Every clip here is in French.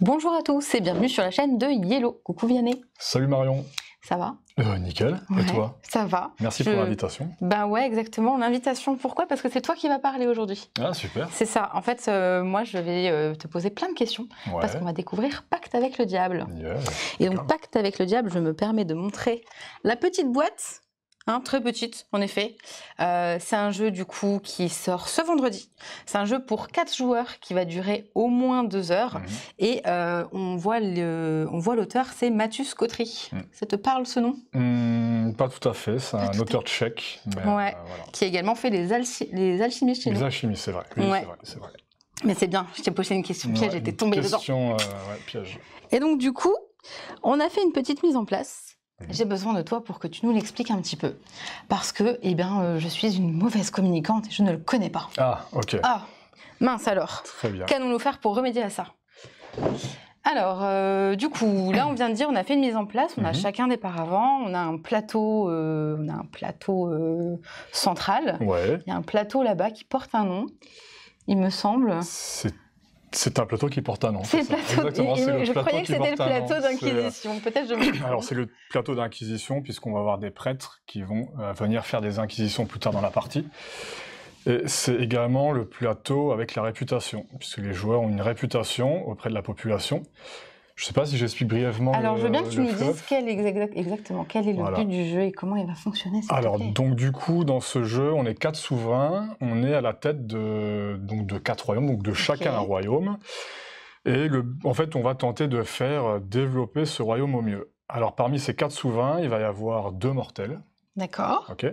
Bonjour à tous et bienvenue sur la chaîne de Yellow. Coucou Vianney. Salut Marion. Ça va euh, Nickel. et toi Ça va. Merci pour l'invitation. Ben ouais, exactement. L'invitation, pourquoi Parce que c'est toi qui vas parler aujourd'hui. Ah, super. C'est ça. En fait, euh, moi, je vais euh, te poser plein de questions parce qu'on va découvrir Pacte avec le diable. et donc, Pacte avec le diable, je me permets de montrer la petite boîte Hein, très petite en effet. Euh, c'est un jeu du coup qui sort ce vendredi. C'est un jeu pour 4 joueurs qui va durer au moins 2 heures. Mhm. Et euh, on voit l'auteur, c'est mathus Kotry. Mhm. Ça te parle ce nom mmh, Pas tout à fait, c'est un auteur tchèque. Euh, qui a également fait les, les alchimistes les alchimistes, c'est vrai. Mais c'est bien, je t'ai posé une question piège, j'étais tombée dedans. Et donc du coup, on a fait une petite mise en place Mhm. J'ai besoin de toi pour que tu nous l'expliques un petit peu. Parce que, eh bien, euh, je suis une mauvaise communicante et je ne le connais pas. Ah, ok. Ah, mince alors. Très bien. Qu'allons-nous faire pour remédier à ça alors, euh, du coup, là, on vient de dire, on a fait une mise en place, on a mhm. chacun des paravents, on a un plateau, euh, on a un plateau central. Il y a un plateau là-bas qui porte un nom, il me semble. C'est c'est un plateau qui porte un nom. C'est le plateau. je croyais que c'était le plateau euh, d'Inquisition. Peut-être je. Alors c'est le plateau d'Inquisition puisqu'on va avoir des prêtres qui vont euh, venir faire des inquisitions plus tard dans la partie. Et c'est également le plateau avec la réputation puisque les joueurs ont une réputation auprès de la population. Je ne sais pas si j'explique brièvement. Alors, je veux bien que tu nous dises quel exactement quel est le but du jeu et comment il va fonctionner. Alors, donc du coup, dans ce jeu, on est quatre souverains, on est à la tête de, donc, de quatre royaumes, donc de chacun un royaume. Et le, en fait, on va tenter de faire euh, développer ce royaume au mieux. Alors, parmi ces quatre souverains, il va y avoir deux mortels. D'accord. Ok.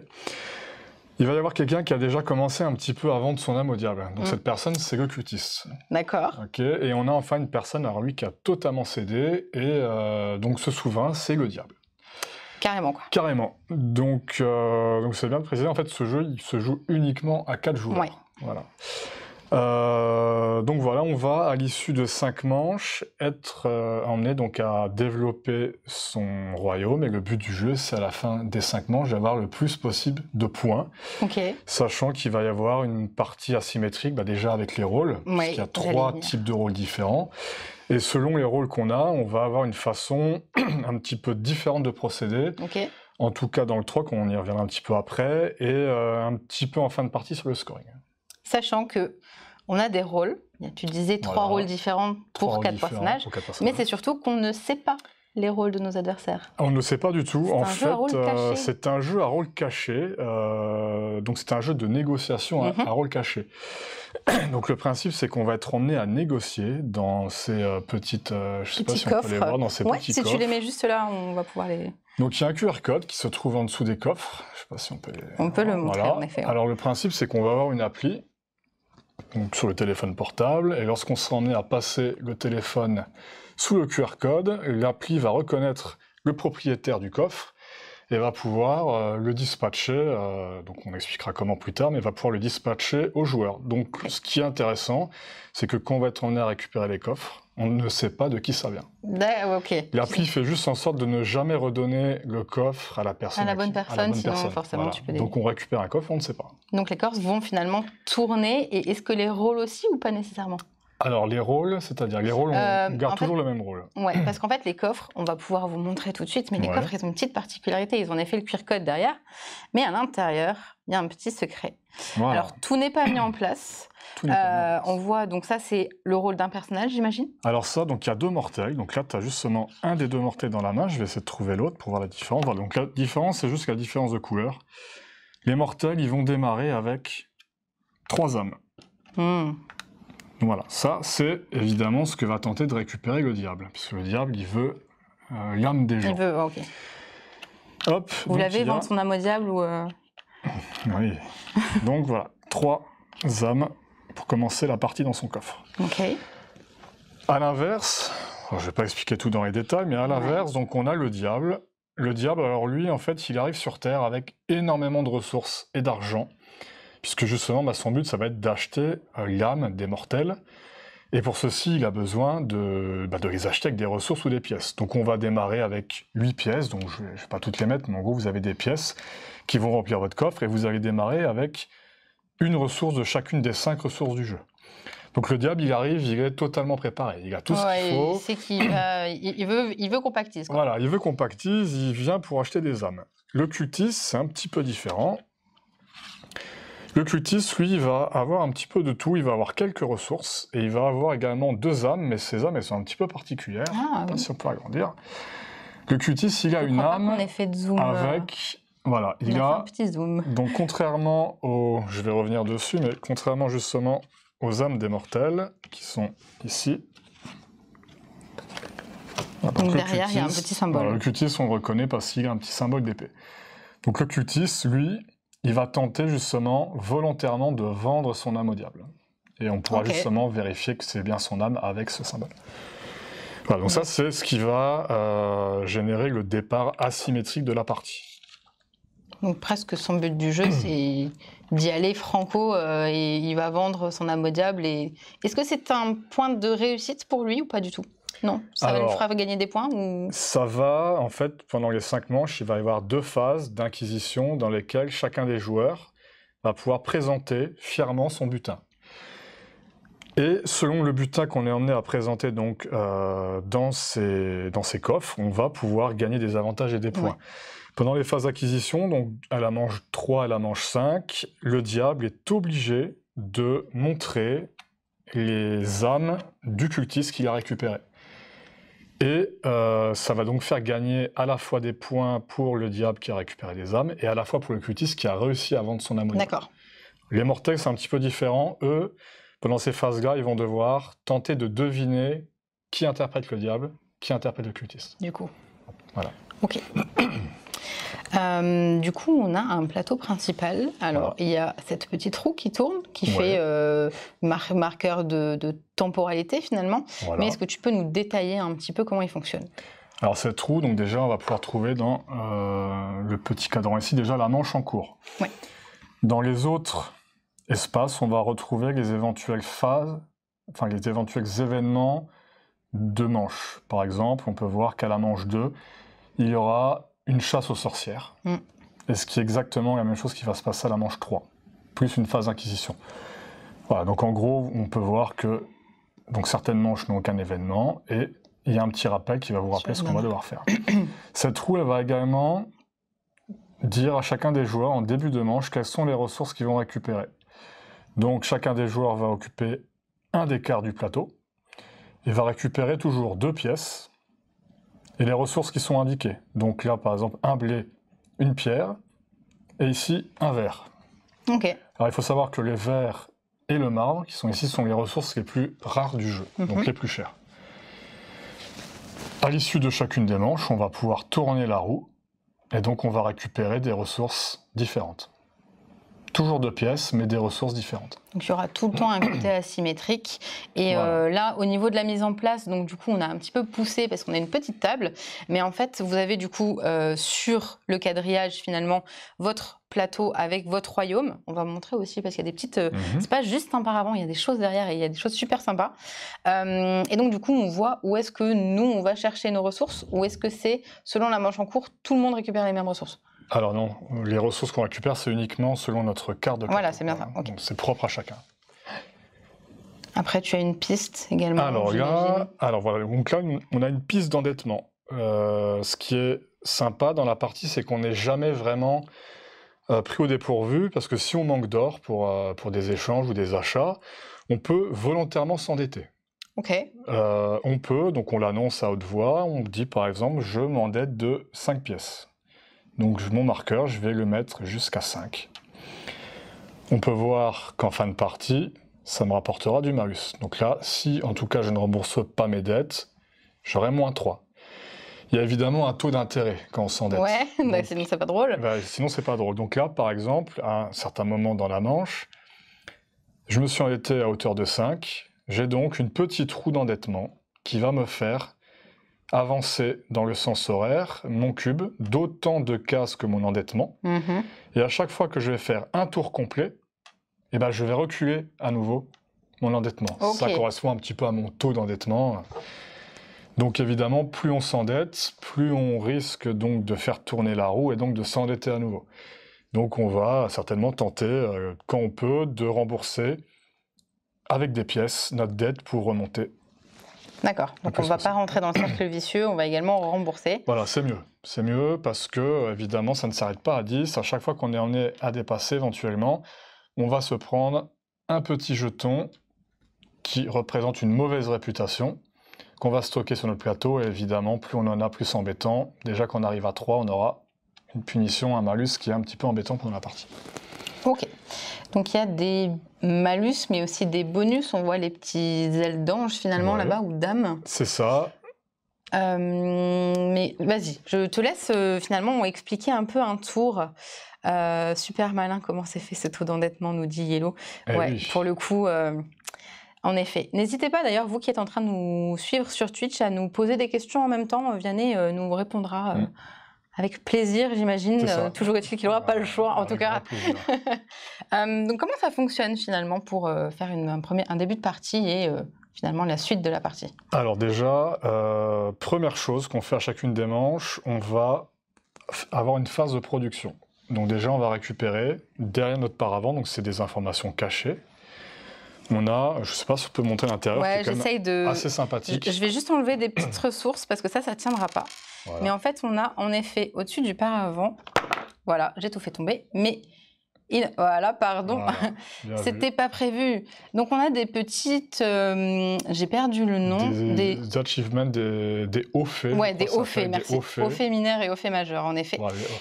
Il va y avoir quelqu'un qui a déjà commencé un petit peu à vendre son âme au diable. Donc mm. cette personne, c'est Gokutis. D'accord. Et on a enfin une personne, alors lui, qui a totalement cédé et euh, donc ce souverain, c'est le diable. Carrément quoi. Carrément. Euh, donc c'est bien de préciser. En fait, ce jeu, il se joue uniquement à 4 joueurs. Voilà. Euh, donc voilà, on va à l'issue de cinq manches être euh, emmené donc à développer son royaume et le but du jeu c'est à la fin des cinq manches d'avoir le plus possible de points, sachant qu'il va y avoir une partie asymétrique bah, déjà avec les rôles, parce qu'il y a trois types de rôles différents. Et selon les rôles qu'on a, on va avoir une façon un petit peu différente de procéder. En tout cas dans le 3, qu'on y reviendra un petit peu après, et euh, un petit peu en fin de partie sur le scoring. Sachant que on a des rôles. Tu disais trois rôles différents pour, quatre, personnages, mais c'est surtout qu'on ne sait pas les rôles de nos adversaires On ne sait pas du tout. En fait, euh, c'est un jeu à rôle caché. Euh, donc, c'est un jeu de négociation à, mhm. rôle caché. donc, le principe, c'est qu'on va être emmené à négocier dans ces euh, petites. je sais pas si dans ces petits coffres. Si tu les mets juste là, on va pouvoir les. Donc, il y a un QR code qui se trouve en dessous des coffres. Je sais pas si on peut les. On peut le montrer, en effet. Alors, le principe, c'est qu'on va avoir une appli sur le téléphone portable, et lorsqu'on sera emmené à passer le téléphone sous le QR code, l'appli va reconnaître le propriétaire du coffre et va pouvoir euh, le dispatcher, euh, donc on expliquera comment plus tard, mais va pouvoir le dispatcher au joueur. Donc ce qui est intéressant, c'est que quand on va être emmené à récupérer les coffres, on ne sait pas de qui ça vient. ok L'appli fait juste en sorte de ne jamais redonner le coffre à la personne. À la bonne personne, sinon forcément tu peux Donc on récupère un coffre, on ne sait pas. Donc les corses vont finalement tourner, et est-ce que les rôles aussi ou pas nécessairement alors les rôles, c'est-à-dire les rôles, on euh, garde toujours le même rôle. Oui, parce qu'en fait les coffres, on va pouvoir vous montrer tout de suite, mais les coffres, ils ont une petite particularité, ils ont en effet le QR code derrière, mais à l'intérieur, il y a un petit secret. Alors tout n'est pas mis en euh, place. on voit, donc ça c'est le rôle d'un personnage, j'imagine Alors ça, donc il y a deux mortels. donc là tu as justement un des deux mortels dans la main, je vais essayer de trouver l'autre pour voir la différence. Voilà, donc la différence, c'est juste la différence de couleur. Les mortels, ils vont démarrer avec trois hommes. Hmm. Voilà, ça c'est évidemment ce que va tenter de récupérer le diable, puisque le diable il veut euh, l'âme des gens. Il veut, ok. Hop. Vous l'avez, a... son âme au diable ou. Euh? Oui. donc voilà, trois âmes pour commencer la partie dans son coffre. Ok. À l'inverse, je ne vais pas expliquer tout dans les détails, mais à l'inverse, donc on a le diable. Le diable, alors lui, en fait, il arrive sur Terre avec énormément de ressources et d'argent puisque justement bah, son but ça va être d'acheter euh, l'âme des mortels, et pour ceci il a besoin de, bah, de, les acheter avec des ressources ou des pièces. Donc on va démarrer avec 8 pièces, donc je ne vais, pas toutes les mettre, mais en gros vous avez des pièces qui vont remplir votre coffre, et vous allez démarrer avec une ressource de chacune des cinq ressources du jeu. Donc le diable, il arrive, il est totalement préparé. Il a tout ce qu'il faut. C'est qu'il euh, il veut, il veut Voilà, il veut pactise, Il vient pour acheter des âmes. Le cultiste, c'est un petit peu différent. Le Cutis, lui, va avoir un petit peu de tout, il va avoir quelques ressources, et il va avoir également deux âmes, mais ces âmes, elles sont un petit peu particulières, ne ah, pas si on peut agrandir. Le Cutis, il a une âme euh. avec... Voilà, il a... Donc contrairement aux... Je vais revenir dessus, mais contrairement justement aux âmes des mortels, qui sont ici, donc, derrière, il y a un petit symbole. le cutis, on le reconnaît parce qu'il a un petit symbole d'épée. Donc le cutis, lui, il va tenter justement volontairement de vendre son âme au diable. Et on pourra justement vérifier que c'est bien son âme avec ce symbole. Voilà, donc ça c'est ce qui va euh, générer le départ asymétrique de la partie. Donc presque son but du jeu c'est d'y aller franco euh, et il va vendre son âme au diable. Et... Est-ce que c'est un point de réussite pour lui ou pas du tout non, ça va nous faire gagner des points ou... Ça va, en fait, pendant les cinq manches, il va y avoir deux phases d'inquisition dans lesquelles chacun des joueurs va pouvoir présenter fièrement son butin. Et selon le butin qu'on est emmené à présenter donc euh, dans, ces, dans ces coffres, on va pouvoir gagner des avantages et des points. Pendant les phases d'acquisition, donc à la manche 3 à la manche 5, le diable est obligé de montrer les âmes du cultiste qu'il a récupéré. Et euh, ça va donc faire gagner à la fois des points pour le diable qui a récupéré des âmes et à la fois pour le cultiste qui a réussi à vendre son âme. D'accord. Les mortels, c'est un petit peu différent. Eux, pendant ces phases-là, ils vont devoir tenter de deviner qui interprète le diable, qui interprète le cultiste. Du coup. Voilà. Ok. Euh, du coup, on a un plateau principal. Alors, il y a cette petite roue qui tourne, qui fait euh, marqueur de, de, temporalité finalement. Mais est-ce que tu peux nous détailler un petit peu comment il fonctionne alors cette roue, donc déjà on va pouvoir trouver dans euh, le petit cadran ici déjà la manche en cours. Dans les autres espaces, on va retrouver les éventuelles phases, enfin les éventuels événements de manche. Par exemple, on peut voir qu'à la manche 2, il y aura une chasse aux sorcières. Mm. Et ce qui est exactement la même chose qui va se passer à la manche 3, plus une phase d'inquisition. Voilà, donc en gros, on peut voir que donc certainement je n'ai aucun événement, et il y a un petit rappel qui va vous rappeler ce qu'on va devoir faire. Cette roue, elle va également dire à chacun des joueurs en début de manche quelles sont les ressources qu'ils vont récupérer. Donc chacun des joueurs va occuper un des quarts du plateau et va récupérer toujours deux pièces et les ressources qui sont indiquées. Donc là, par exemple, un blé, une pierre, et ici, un verre. Ok. Alors il faut savoir que les verres et le marbre, qui sont ici sont les ressources les plus rares du jeu, donc mhm. les plus chères. À l'issue de chacune des manches, on va pouvoir tourner la roue, et donc on va récupérer des ressources différentes toujours deux pièces, mais des ressources différentes. Donc il y aura tout le temps un côté asymétrique. Et euh, là, au niveau de la mise en place, donc du coup, on a un petit peu poussé parce qu'on a une petite table, mais en fait, vous avez du coup euh, sur le quadrillage finalement votre plateau avec votre royaume. On va montrer aussi parce qu'il y a des petites. Ce euh, mhm. C'est pas juste un paravent, il y a des choses derrière et il y a des choses super sympas. et donc du coup, on voit où est-ce que nous on va chercher nos ressources, ou est-ce que c'est selon la manche en cours, tout le monde récupère les mêmes ressources. Alors non, les ressources qu'on récupère, c'est uniquement selon notre carte de Voilà, c'est bien ça. C'est propre à chacun. Après, tu as une piste également. Alors voilà, donc là, on a une piste d'endettement. Euh, ce qui est sympa dans la partie, c'est qu'on n'est jamais vraiment euh, pris au dépourvu, parce que si on manque d'or pour, euh, pour des échanges ou des achats, on peut volontairement s'endetter. Ok. on peut, donc on l'annonce à haute voix, on dit par exemple, je m'endette de 5 pièces. Donc mon marqueur, je vais le mettre jusqu'à 5. On peut voir qu'en fin de partie, ça me rapportera du malus. Donc là, si en tout cas je ne rembourse pas mes dettes, j'aurai moins 3. Il y a évidemment un taux d'intérêt quand on s'endette. Ouais, bah, sinon c'est pas drôle. Bah, sinon c'est pas drôle. Donc là, par exemple, à un certain moment dans la manche, je me suis endetté à hauteur de 5. J'ai donc une petite roue d'endettement qui va me faire avancer dans le sens horaire, mon cube, d'autant de cases que mon endettement. Mhm. Et à chaque fois que je vais faire un tour complet, eh ben, je vais reculer à nouveau mon endettement. Ça correspond un petit peu à mon taux d'endettement. Donc évidemment, plus on s'endette, plus on risque donc de faire tourner la roue et donc de s'endetter à nouveau. Donc on va certainement tenter, euh, quand on peut, de rembourser avec des pièces notre dette pour remonter D'accord. Donc, on ne va pas rentrer dans le cercle vicieux, on va également rembourser. Voilà, c'est mieux. C'est mieux parce que, évidemment, ça ne s'arrête pas à 10. À chaque fois qu'on est amené à dépasser éventuellement, on va se prendre un petit jeton qui représente une mauvaise réputation qu'on va stocker sur notre plateau. Et évidemment, plus on en a, plus c'est embêtant. Déjà qu'on arrive à 3, on aura une punition, un malus qui est un petit peu embêtant pendant la partie. Ok. Donc il y a des malus, mais aussi des bonus. On voit les petits ailes d'ange finalement là-bas ou d'âme. C'est ça. Euh, mais vas-y, je te laisse euh, finalement expliquer un peu un tour. Euh, super malin, comment s'est fait ce taux d'endettement, nous dit Yellow. Eh ouais, oui. pour le coup, en effet. N'hésitez pas d'ailleurs, vous qui êtes en train de nous suivre sur Twitch, à nous poser des questions en même temps. Vianney nous répondra. Mm. Avec plaisir, j'imagine. Euh, toujours est-il qu'il n'aura pas le choix, en tout cas. Euh, donc, comment ça fonctionne finalement pour euh, faire un, premier, un début de partie et finalement la suite de la partie Alors, déjà, première chose qu'on fait à chacune des manches, on va avoir une phase de production. Donc, déjà, on va récupérer derrière notre paravent, donc c'est des informations cachées, on a, je ne sais pas si on peut montrer l'intérieur, ouais, de. assez sympathique. Je vais juste enlever des petites ressources parce que ça, ça ne tiendra pas. Mais en fait, on a en effet au-dessus du paravent, voilà, j'ai tout fait tomber, mais il, voilà, pardon, c'était pas prévu. Donc on a des petites, euh, j'ai perdu le nom, des, euh, achievements, des, hauts faits. Ouais, des hauts faits, merci. Hauts faits mineurs et hauts faits majeurs, en effet.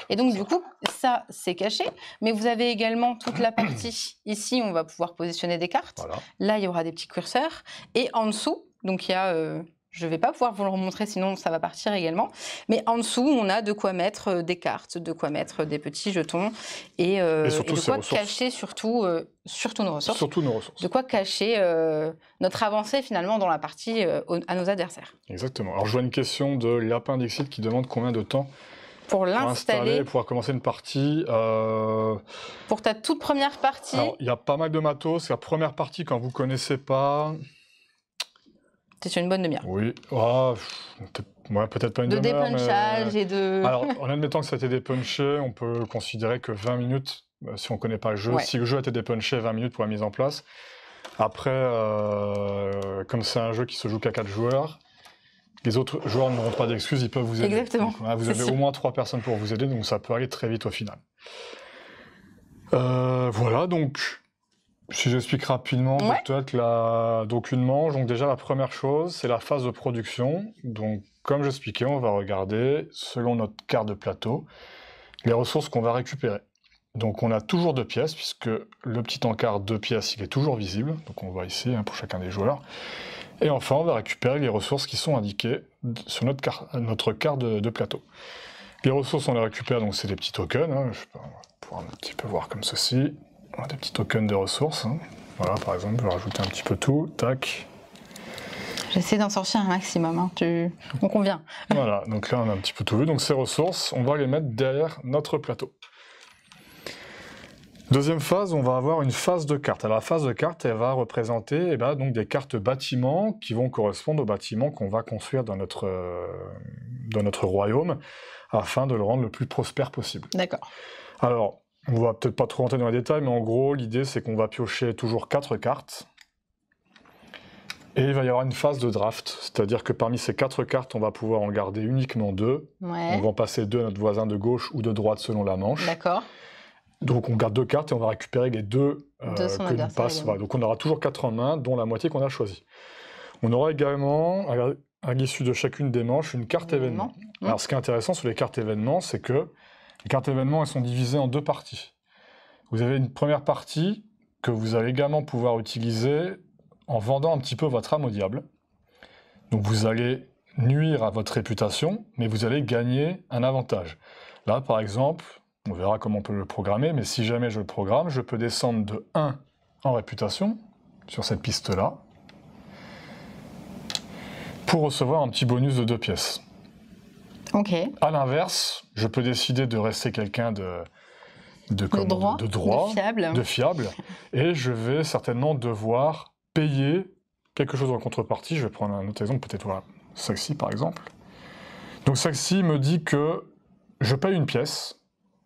et donc du coup, ça c'est caché, mais vous avez également toute la partie ici, on va pouvoir positionner des cartes. Là, il y aura des petits curseurs et en dessous, donc il y a euh, je ne vais pas pouvoir vous le remontrer, sinon ça va partir également. Mais en dessous, on a de quoi mettre euh, des cartes, de quoi mettre des petits jetons et, euh, surtout, de quoi cacher surtout, euh, surtout, nos ressources. De quoi cacher notre avancée finalement dans la partie à nos adversaires. Exactement. Alors je vois une question de Lapin Dixit qui demande combien de temps pour l'installer, et pouvoir commencer une partie. Pour ta toute première partie. il y a pas mal de matos. La première partie, quand vous connaissez pas, c'est une bonne demi-heure. Oui. Ah, peut-être pas une demi-heure. De dépunchage et de. Alors, en admettant que ça a été dépunché, on peut considérer que 20 minutes, euh, si on ne connaît pas le jeu, si le jeu a été dépunché, 20 minutes pour la mise en place. Après, euh, comme c'est un jeu qui se joue qu'à 4 joueurs, les autres joueurs n'auront pas d'excuses, ils peuvent vous aider. Exactement. vous avez au moins 3 personnes pour vous aider, donc ça peut aller très vite au final. Euh, voilà, donc si j'explique rapidement, ouais. peut la... donc une manche. Donc déjà la première chose, c'est la phase de production. Donc comme j'expliquais, on va regarder selon notre carte de plateau les ressources qu'on va récupérer. Donc on a toujours deux pièces puisque le petit encart deux pièces il est toujours visible. Donc on voit hein, ici pour chacun des joueurs. Et enfin on va récupérer les ressources qui sont indiquées sur notre, notre carte de... plateau. Les ressources on les récupère donc c'est des petits tokens. Hein. sais pas, on va pouvoir un petit peu voir comme ceci des petits tokens de ressources. Hein. Voilà, par exemple, je vais rajouter un petit peu tout, tac. J'essaie d'en sortir un maximum, hein, tu... on convient. Voilà, donc là on a un petit peu tout vu. Donc ces ressources, on va les mettre derrière notre plateau. Deuxième phase, on va avoir une phase de carte. Alors la phase de carte, elle va représenter et eh ben, donc des cartes bâtiments qui vont correspondre aux bâtiments qu'on va construire dans notre, euh, dans notre royaume afin de le rendre le plus prospère possible. D'accord. Alors, on va peut-être pas trop rentrer dans les détails, mais en gros, l'idée c'est qu'on va piocher toujours 4 cartes. Et il va y avoir une phase de draft, c'est-à-dire que parmi ces quatre cartes, on va pouvoir en garder uniquement deux. On va en passer deux à notre voisin de gauche ou de droite selon la manche. D'accord. Donc on garde deux cartes et on va récupérer les deux, euh, que nous passe. Donc on aura toujours quatre en main, dont la moitié qu'on a choisie. On aura également, à l'issue de chacune des manches, une carte événement. événement. Alors ce qui est intéressant sur les cartes événements, c'est que les cartes événements, elles sont divisées en deux parties. Vous avez une première partie que vous allez également pouvoir utiliser en vendant un petit peu votre âme au diable. Donc vous allez nuire à votre réputation, mais vous allez gagner un avantage. Là, par exemple, on verra comment on peut le programmer, mais si jamais je le programme, je peux descendre de 1 en réputation sur cette piste-là pour recevoir un petit bonus de deux pièces. À l'inverse, je peux décider de rester quelqu'un de, de, droit, de, fiable. et je vais certainement devoir payer quelque chose en contrepartie. Je vais prendre un autre exemple, peut-être voilà, Saxi par exemple. Donc Saxi me dit que je paye une pièce,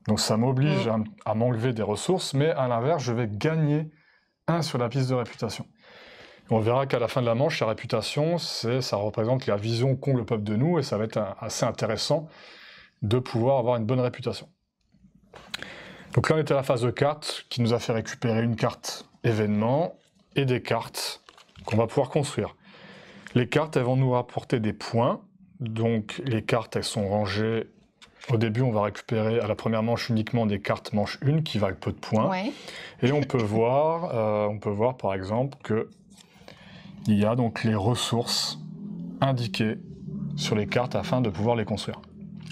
donc ça m'oblige mm. à, m'enlever des ressources, mais à l'inverse, je vais gagner un sur la piste de réputation on verra qu'à la fin de la manche, sa réputation, ça représente la vision qu'ont le peuple de nous, et ça va être assez intéressant de pouvoir avoir une bonne réputation. Donc là, on était à la phase de cartes, qui nous a fait récupérer une carte événement et des cartes qu'on va pouvoir construire. Les cartes, elles vont nous rapporter des points. Donc les cartes, elles sont rangées. Au début, on va récupérer à la première manche uniquement des cartes manche 1 qui valent peu de points. Et on peut, voir, euh, on peut voir, par exemple, que il y a donc les ressources indiquées sur les cartes afin de pouvoir les construire.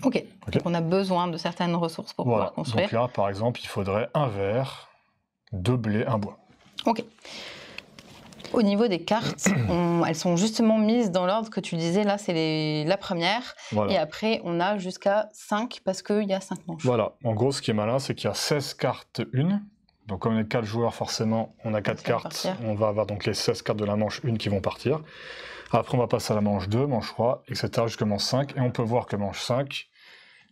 Ok. on a besoin de certaines ressources pour pouvoir construire. Donc là, par exemple, il faudrait un verre, deux blés, un bois. Ok. Au niveau des cartes, elles sont justement mises dans l'ordre que tu disais. Là, c'est la première. Et après, on a jusqu'à 5 parce qu'il y a cinq manches. Voilà. En gros, ce qui est malin, c'est qu'il y a 16 cartes une donc comme on est 4 joueurs, forcément, on a 4 cartes. On va avoir donc les 16 cartes de la manche 1 qui vont partir. Après, on va passer à la manche 2, manche 3, etc. jusqu'à manche 5. Et on peut voir que manche 5,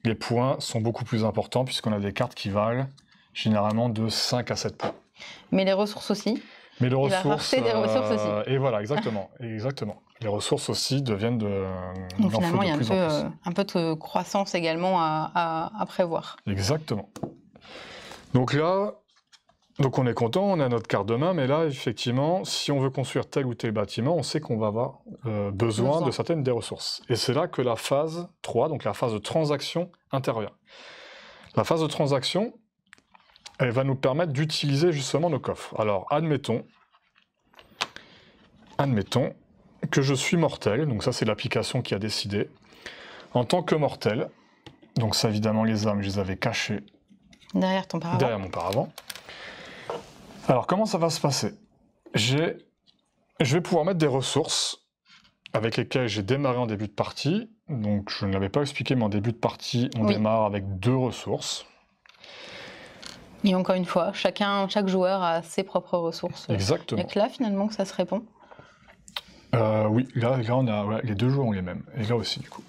les points sont beaucoup plus importants puisqu'on a des cartes qui valent généralement de 5 à 7 points. Mais les ressources aussi mais les ressources, des ressources euh, aussi. Et voilà, exactement, ah. exactement. Les ressources aussi deviennent de. Donc finalement, il y a un peu, euh, un peu de croissance également à, à prévoir. Exactement. Donc là, donc on est content, on a notre carte de main, mais là, effectivement, si on veut construire tel ou tel bâtiment, on sait qu'on va avoir euh, besoin de certaines des ressources. Et c'est là que la phase 3, donc la phase de transaction, intervient. La phase de transaction, elle va nous permettre d'utiliser justement nos coffres. Alors, admettons, admettons que je suis mortel, donc ça c'est l'application qui a décidé. En tant que mortel, donc ça évidemment les armes, je les avais cachées derrière, ton derrière mon paravent. Alors comment ça va se passer Je vais pouvoir mettre des ressources avec lesquelles j'ai démarré en début de partie. Donc je ne l'avais pas expliqué, mais en début de partie, on démarre avec deux ressources. Et encore une fois, chacun, chaque joueur a ses propres ressources. Exactement. Et que là, finalement, que ça se répond. Euh, oui, là, les deux joueurs ont les mêmes. Et là aussi, du coup.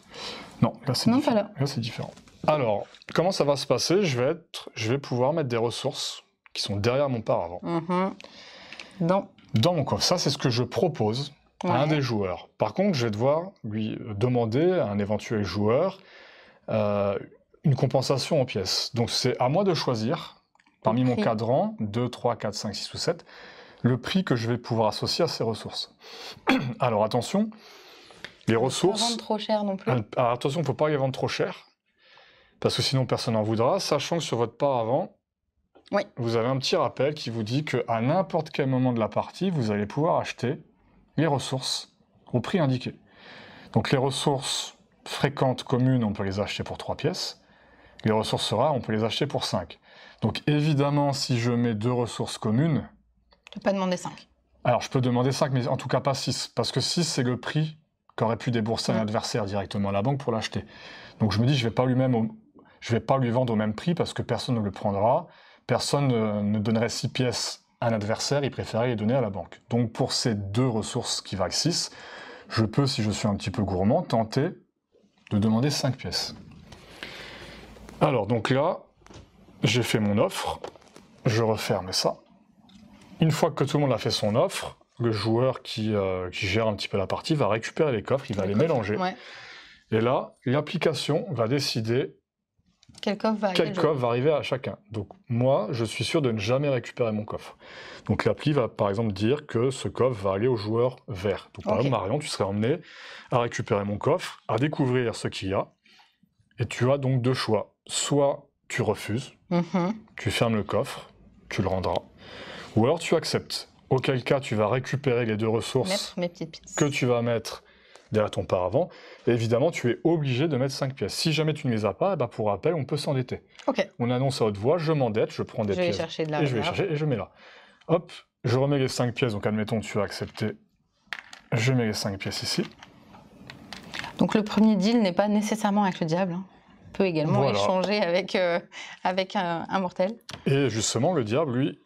Non, là, c'est différent. là différent. Alors, comment ça va se passer je vais, être, je vais pouvoir mettre des ressources qui sont derrière mon paravent. Mhm. dans mon coffre. ça, c'est ce que je propose à un des joueurs. Par contre, je vais devoir lui euh, demander à un éventuel joueur euh, une compensation en pièces. Donc, c'est à moi de choisir, parmi mon cadran, 2, 3, 4, 5, 6 ou 7, le prix que je vais pouvoir associer à ces ressources. Alors, attention, les ressources. Pas trop cher non plus. Alors, ah, ah, attention, il ne faut pas les vendre trop cher, parce que sinon personne n'en voudra, sachant que sur votre paravent, vous avez un petit rappel qui vous dit qu'à n'importe quel moment de la partie, vous allez pouvoir acheter les ressources au prix indiqué. Donc les ressources fréquentes, communes, on peut les acheter pour 3 pièces. Les ressources rares, on peut les acheter pour 5. Donc évidemment, si je mets deux ressources communes... Je peux pas demander 5. Alors je peux demander 5, mais en tout cas pas 6. Parce que 6, c'est le prix qu'aurait pu débourser un mm. adversaire directement à la banque pour l'acheter. Donc je me dis, je ne vais, pas lui je vais pas lui vendre au même prix parce que personne ne le prendra. Personne euh, ne donnerait 6 pièces à un adversaire, il préférait les donner à la banque. Donc pour ces deux ressources qui valent 6, je peux, si je suis un petit peu gourmand, tenter de demander 5 pièces. Alors donc là, j'ai fait mon offre, je referme ça. Une fois que tout le monde a fait son offre, le joueur qui, euh, gère un petit peu la partie va récupérer les coffres, il va les, mélanger. Et là, l'application va décider quel coffre va arriver, à chacun. Donc moi, je suis sûr de ne jamais récupérer mon coffre. Donc l'appli va par exemple dire que ce coffre va aller au joueur vert. Donc par Marion, tu serais emmené à récupérer mon coffre, à découvrir ce qu'il y a. Et tu as donc deux choix. Soit tu refuses, mm-hmm. tu fermes le coffre, tu le rendras. Ou alors tu acceptes, auquel cas tu vas récupérer les deux ressources que tu vas mettre à ton paravent. évidemment, tu es obligé de mettre 5 pièces. Si jamais tu ne les as pas, eh ben, pour rappel, on peut s'endetter. Ok. On annonce à haute voix, je m'endette, je prends des je pièces. Vais de et je vais chercher et je mets là. Hop, je remets les 5 pièces. Donc admettons, tu as accepté. Je mets les 5 pièces ici. Donc le premier deal n'est pas nécessairement avec le diable. on hein. peut également échanger avec, euh, avec un, mortel. Et justement, le diable, lui,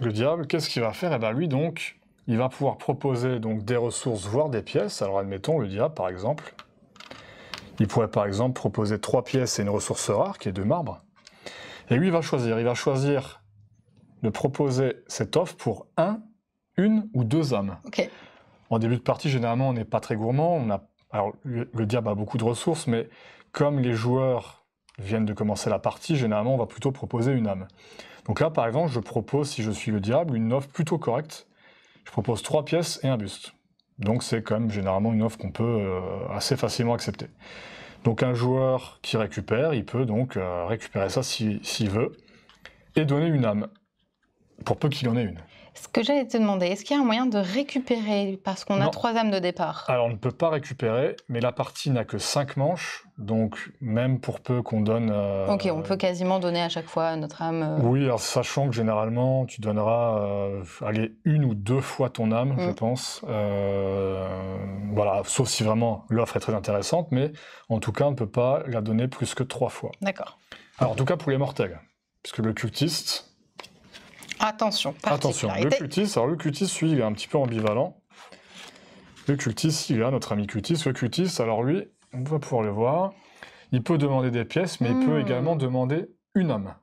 le diable, qu'est-ce qu'il va faire Eh bien, lui, donc, il va pouvoir proposer donc des ressources, voire des pièces. Alors admettons le diable, par exemple. Il pourrait par exemple proposer trois pièces et une ressource rare qui est de marbre. Et lui il va choisir, il va choisir de proposer cette offre pour un, une ou deux âmes. En début de partie, généralement, on n'est pas très gourmand. On a, alors, le diable a beaucoup de ressources, mais comme les joueurs viennent de commencer la partie, généralement, on va plutôt proposer une âme. Donc là, par exemple, je propose, si je suis le diable, une offre plutôt correcte je propose trois pièces et un buste. Donc c'est quand même généralement une offre qu'on peut euh, assez facilement accepter. Donc un joueur qui récupère, il peut donc euh, récupérer ça s'il veut et donner une âme, pour peu qu'il en ait une. Ce que j'allais te demander, est-ce qu'il y a un moyen de récupérer Parce qu'on a trois âmes de départ. Alors on ne peut pas récupérer, mais la partie n'a que cinq manches, donc même pour peu qu'on donne... Euh, ok, on peut quasiment donner à chaque fois notre âme. Euh. Oui, alors sachant que généralement tu donneras euh, allez, une ou deux fois ton âme, je mm. pense. Euh, voilà, sauf si vraiment l'offre est très intéressante, mais en tout cas on ne peut pas la donner plus que trois fois. D'accord. Alors en tout cas pour les mortels, puisque le cultiste Attention, Attention, le cultis, alors le cultis, lui, il est un petit peu ambivalent. Le cultis, il a notre ami cultis. Le cultis, alors lui, on va pouvoir le voir. Il peut demander des pièces, mais il peut hmm. également demander une âme.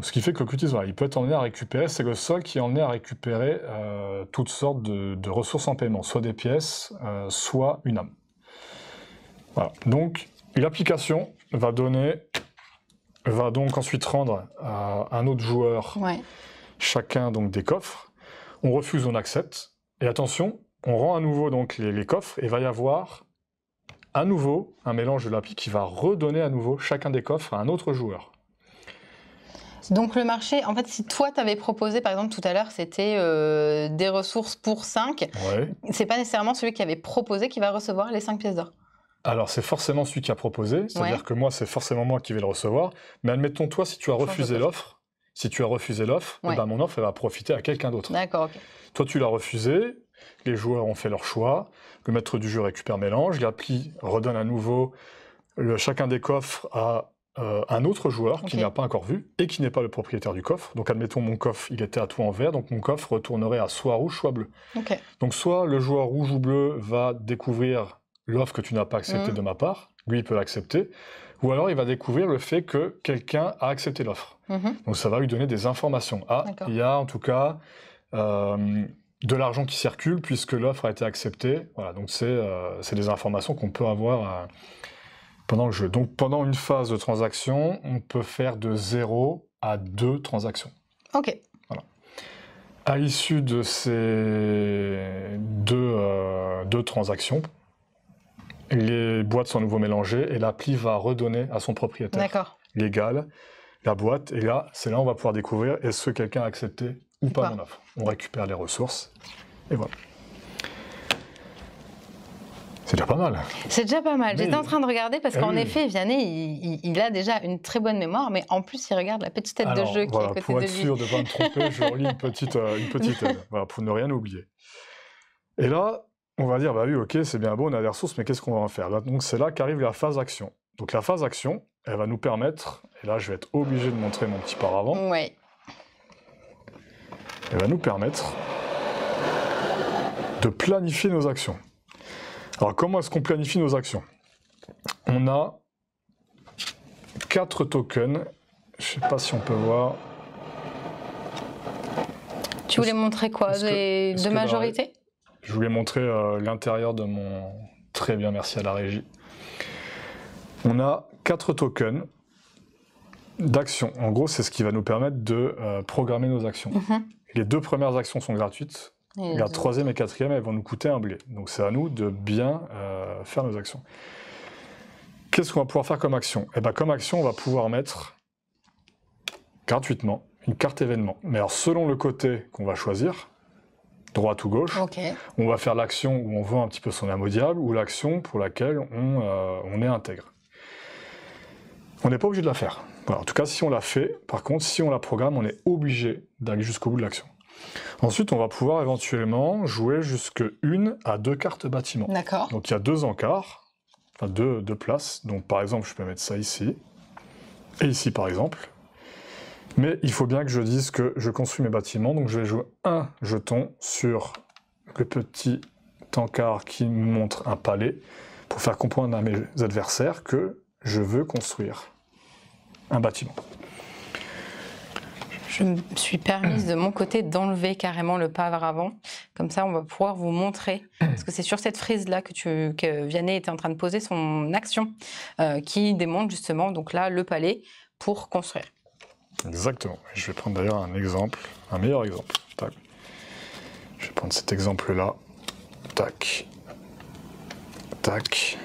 ce qui fait que le cultis, il peut être emmené à récupérer, c'est le seul qui est à récupérer euh, toutes sortes de, ressources en paiement, soit des pièces, euh, soit une âme. Donc, l'application va donner va donc ensuite rendre à un autre joueur chacun donc des coffres. On refuse, on accepte. Et attention, on rend à nouveau donc les, coffres et va y avoir à nouveau un mélange de lapis qui va redonner à nouveau chacun des coffres à un autre joueur. Donc le marché, en fait, si toi t'avais proposé, par exemple tout à l'heure, c'était euh, des ressources pour 5, ouais. c'est pas nécessairement celui qui avait proposé qui va recevoir les 5 pièces d'or. Alors c'est forcément celui qui a proposé, c'est-à-dire que moi c'est forcément moi qui vais le recevoir. Mais admettons toi si tu as refusé l'offre, si tu as refusé l'offre, eh ben, mon offre elle va profiter à quelqu'un d'autre. D'accord. ok. Toi tu l'as refusé, les joueurs ont fait leur choix, le maître du jeu récupère mélange, l'appli redonne à nouveau le, chacun des coffres à euh, un autre joueur qui n'a pas encore vu et qui n'est pas le propriétaire du coffre. Donc admettons mon coffre, il était à tout en vert, donc mon coffre retournerait à soit rouge, soit bleu. Ok. Donc soit le joueur rouge ou bleu va découvrir l'offre que tu n'as pas acceptée mm. de ma part, lui il peut l'accepter, ou alors il va découvrir le fait que quelqu'un a accepté l'offre. Mm-hmm. Donc ça va lui donner des informations. Ah, il y a en tout cas euh, de l'argent qui circule puisque l'offre a été acceptée. Voilà, donc c'est euh, des informations qu'on peut avoir euh, pendant le jeu. Donc pendant une phase de transaction, on peut faire de 0 à 2 transactions. Ok. À l'issue de ces deux, deux transactions, les boîtes sont à nouveau mélangées et l'appli va redonner à son propriétaire légal la boîte. Et là, c'est là où on va pouvoir découvrir est-ce que quelqu'un a accepté ou pas mon offre. On récupère les ressources et voilà. C'est déjà pas mal. C'est déjà pas mal. J'étais en train de regarder parce eh qu'en effet, Vianney, il, a déjà une très bonne mémoire, mais en plus, il regarde la petite tête de jeu qui est à côté de lui. Pour être sûr de ne pas me tromper, je relis une petite, euh, pour ne rien oublier. Et là, on va dire, bah oui, ok, c'est bien beau, on a des ressources, mais qu'est-ce qu'on va en faire Donc c'est là qu'arrive la phase action. Donc la phase action, elle va nous permettre, et là je vais être obligé de montrer mon petit paravent, elle va nous permettre de planifier nos actions. Alors comment est-ce qu'on planifie nos actions On a quatre tokens, je sais pas si on peut voir. Tu voulais montrer quoi De majorité je voulais montrer euh, l'intérieur de mon... Très bien, merci à la régie. On a quatre tokens d'action. En gros, c'est ce qui va nous permettre de euh, programmer nos actions. Mhm. Les deux premières actions sont gratuites. la troisième et quatrième, elles vont nous coûter un blé. Donc c'est à nous de bien euh, faire nos actions. Qu'est-ce qu'on va pouvoir faire comme action eh ben, comme action, on va pouvoir mettre gratuitement une carte événement. Mais alors selon le côté qu'on va choisir, droite ou gauche. On va faire l'action où on veut un petit peu son âme diable ou l'action pour laquelle euh, on, est intègre. On n'est pas obligé de la faire. en tout cas, si on la fait, par contre, si on la programme, on est obligé d'aller jusqu'au bout de l'action. Ensuite, on va pouvoir éventuellement jouer jusque une à deux cartes bâtiment. D'accord. Donc il y a deux encarts, enfin deux, deux places. Donc par exemple, je peux mettre ça ici et ici par exemple. Mais il faut bien que je dise que je construis mes bâtiments, donc je vais jouer un jeton sur le petit tankard qui montre un palais, pour faire comprendre à mes adversaires que je veux construire un bâtiment. Je me suis permise de mon côté d'enlever carrément le pavre avant. Comme ça, on va pouvoir vous montrer. Parce que c'est sur cette frise-là que, Vianney était en train de poser son action, euh, qui démontre justement donc là le palais pour construire. Exactement. Je vais prendre d'ailleurs un exemple, un meilleur exemple. Tac. Je vais prendre cet exemple-là. Tac. Tac.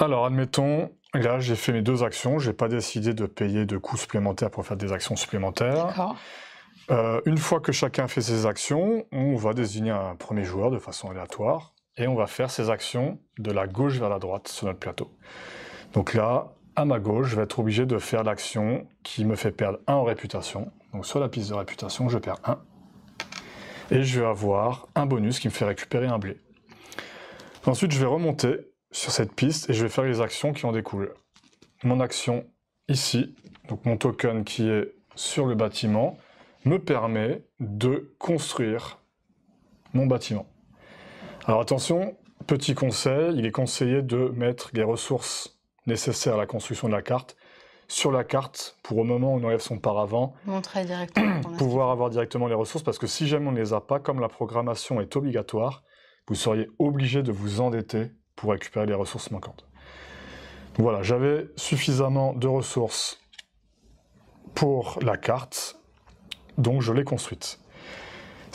Alors, admettons, là, j'ai fait mes deux actions. Je n'ai pas décidé de payer de coûts supplémentaires pour faire des actions supplémentaires. Euh, une fois que chacun fait ses actions, on va désigner un premier joueur de façon aléatoire et on va faire ses actions de la gauche vers la droite sur notre plateau. Donc là, à ma gauche, je vais être obligé de faire l'action qui me fait perdre 1 en réputation. Donc sur la piste de réputation, je perds 1. Et je vais avoir un bonus qui me fait récupérer un blé. Ensuite, je vais remonter sur cette piste et je vais faire les actions qui en découlent. Mon action ici, donc mon token qui est sur le bâtiment, me permet de construire mon bâtiment. Alors attention, petit conseil, il est conseillé de mettre des ressources nécessaire à la construction de la carte. Sur la carte, pour au moment où on enlève son paravent, pouvoir avoir directement les ressources, parce que si jamais on ne les a pas, comme la programmation est obligatoire, vous seriez obligé de vous endetter pour récupérer les ressources manquantes. Voilà, j'avais suffisamment de ressources pour la carte, donc je l'ai construite.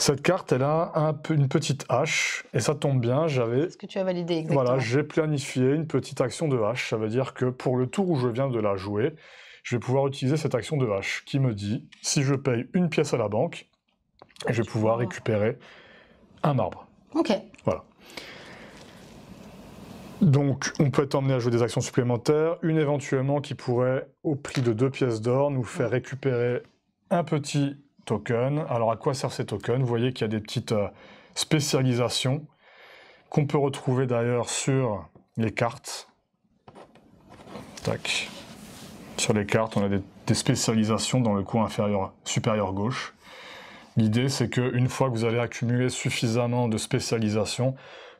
Cette carte, elle a une petite hache, et ça tombe bien, j'avais... Ce que tu as validé, exactement. Voilà, j'ai planifié une petite action de hache, ça veut dire que pour le tour où je viens de la jouer, je vais pouvoir utiliser cette action de hache qui me dit, si je paye une pièce à la banque, je vais pouvoir récupérer un arbre. Ok. Voilà. Donc, on peut être emmené à jouer des actions supplémentaires, une éventuellement qui pourrait, au prix de deux pièces d'or, nous faire récupérer un petit alors à quoi servent ces tokens Vous voyez qu'il y a des petites euh, spécialisations qu'on peut retrouver d'ailleurs sur les cartes. Tac. Sur les cartes, on a des, spécialisations dans le coin inférieur, supérieur gauche. L'idée, c'est qu'une fois que vous avez accumulé suffisamment de spécialisations,